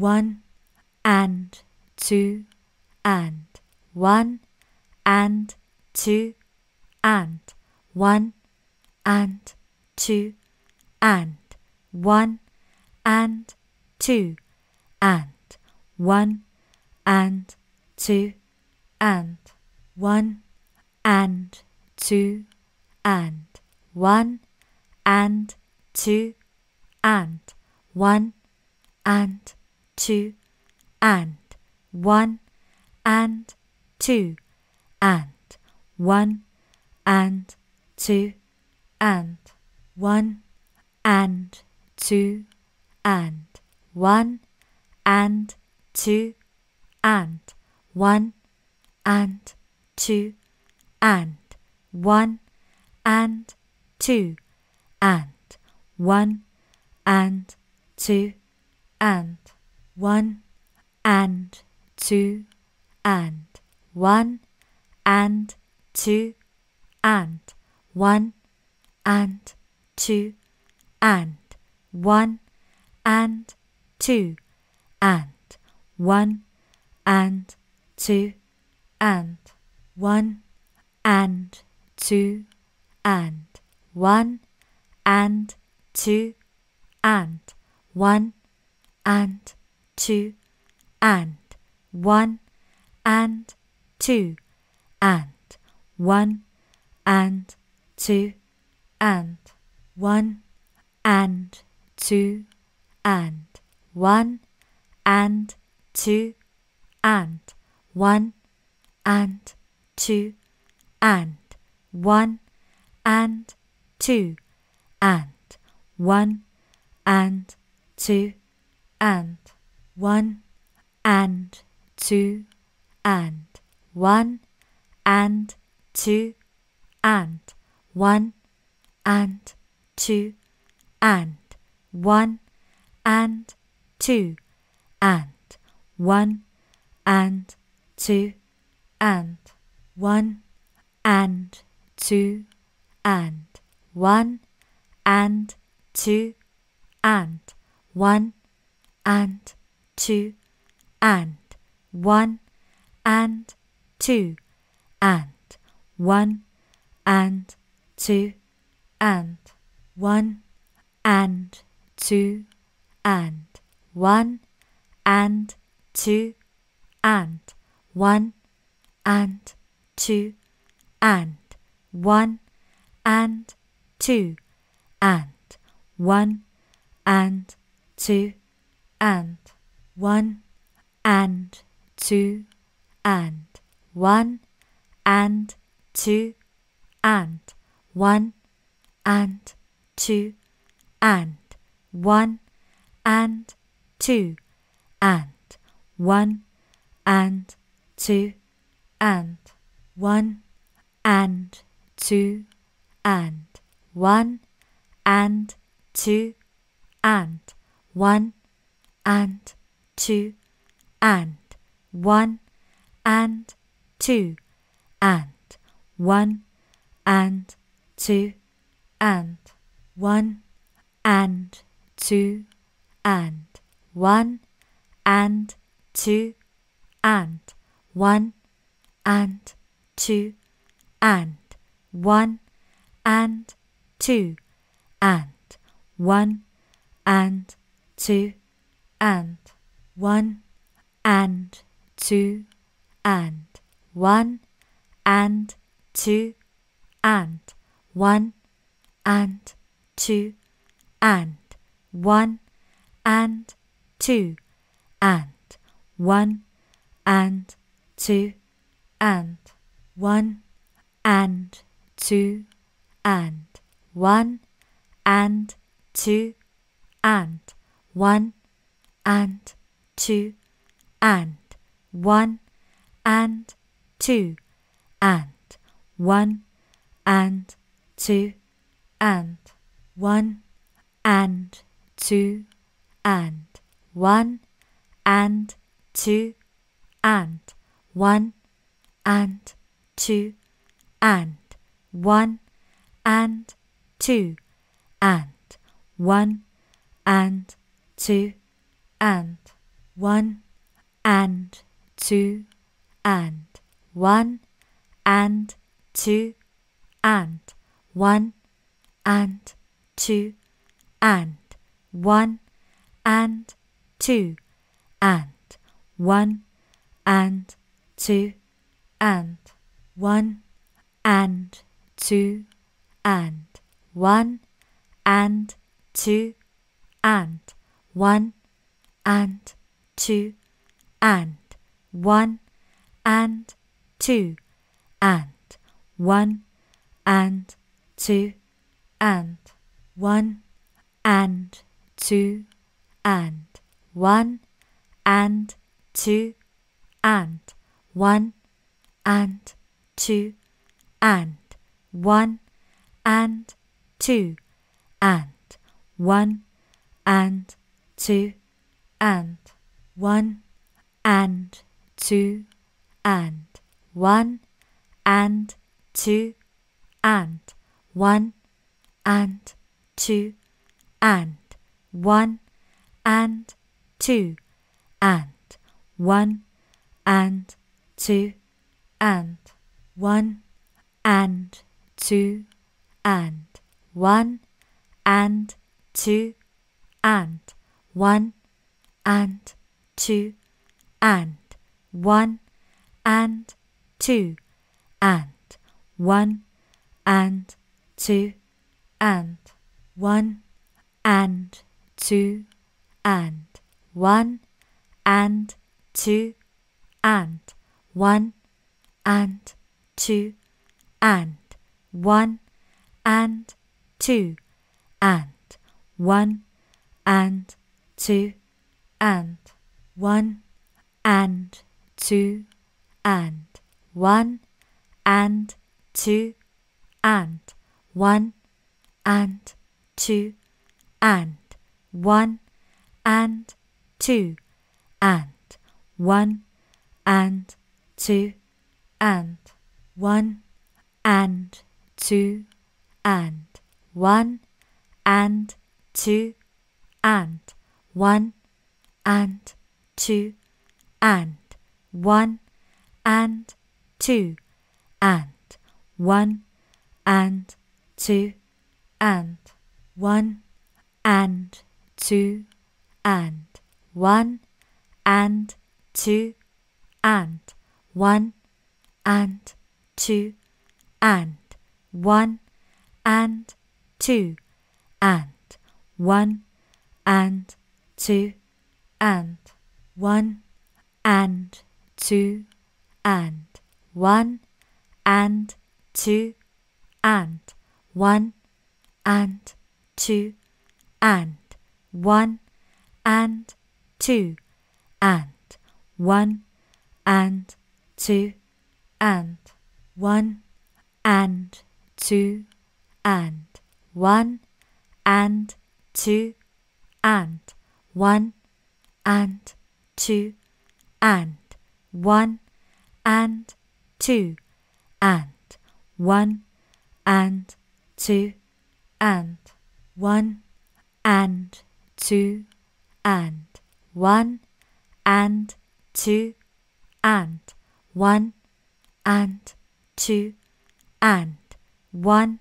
One and two and one and two and one and two and one and two and one and two and one and two and one and two and one and two, and one, and two, and one, and two, and one, and two, and one, and two, and one, and two, and one, and two, and one, and two, and one and two and one and two and one and two and one and two and one and two and one and two and one and two and one and two, and one, and two, and one, and two, and one, and two, and one, and two, and one, and two, and one, and two, and one, and two, and one and two and one and two and one and two and one and two and one and two and one and two and one and two and one and two, and one, and two, and one, and two, and one, and two, and one, and two, and one, and two, and one, and two, and one, and two, and one and two and one and two and one and two and one and two and one and two and one and two and one and two and one and two, and one, and two, and one, and two, and one, and two, and one, and two, and one, and two, and one, and two, and one, and two, and one and two and one and two and one and two and one and two and one and two and one and two and one and two and one and two, and one, and two, and one, and two, and one, and two, and one, and two, and one, and two, and one, and two, and one, and two, and one and two and one and two and one and two and one and two and one and two and one and two and one and two and one and two, and one, and two, and one, and two, and one, and two, and one, and two, and one, and two, and one, and two, and one, and two, and one and two and one and two and one and two and one and two and one and two and one and two and one and two and one and two, and one, and two, and one, and two, and one, and two, and one, and two, and one, and two, and one, and two, and one, and two, and one and two and one and two and one and two and one and two and one and two and one and two and one and two and one and two, and one, and two, and one, and two, and one, and two, and one, and two, and one, and two, and one, and two, and one, and two, and one and two and one and two and one and two and one and two and one and two and one and two and one and two and one and two, and one, and two, and one, and two, and one, and two, and one, and two, and one, and two, and one,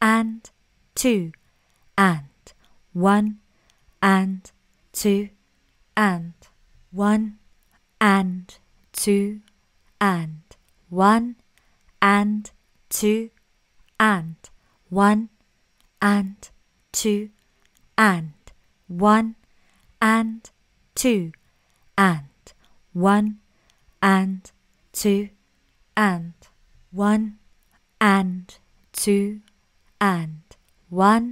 and two, and one, and two, and one and two and one and two and one and two and one and two and one and two and one and two and one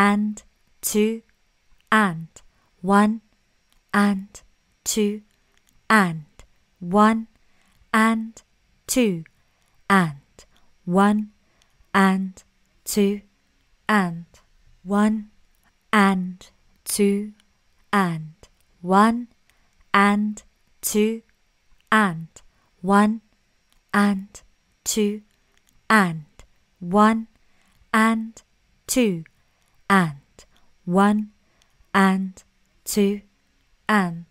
and two and one and two, and one, and two, and one, and two, and one, and two, and one, and two, and one, and two, and one, and two, and one, and two, and